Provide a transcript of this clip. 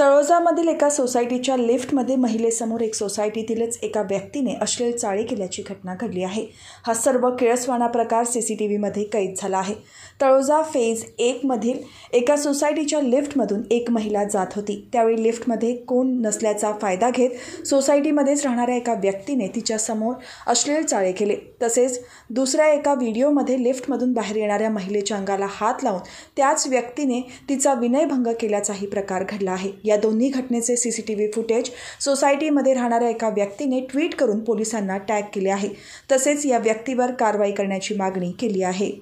तळोजामधील एका सोसायटीच्या लिफ्टमध्ये महिलेसमोर एक सोसायटीतीलच एका व्यक्तीने अश्लील चाळी केल्याची घटना घडली आहे हा सर्व केळसवाणा प्रकार सी सी टी व्हीमध्ये कैद झाला आहे तळोजा फेज एकमधील एका सोसायटीच्या लिफ्टमधून एक महिला जात होती त्यावेळी लिफ्टमध्ये कोण नसल्याचा फायदा घेत सोसायटीमध्येच राहणाऱ्या एका व्यक्तीने तिच्यासमोर अश्लील चाळे केले तसेच दुसऱ्या एका व्हिडिओमध्ये लिफ्टमधून बाहेर येणाऱ्या महिलेच्या अंगाला हात लावून त्याच व्यक्तीने तिचा विनयभंग केल्याचाही प्रकार घडला आहे या दोन्ही घटनेचे C C T V footage सोसायटीमध्ये राहणाऱ्या एका व्यक्तीने ट्विट करून पोलिसांना टॅग केले आहे तसेच या व्यक्तीवर कारवाई करण्याची मागणी केली आहे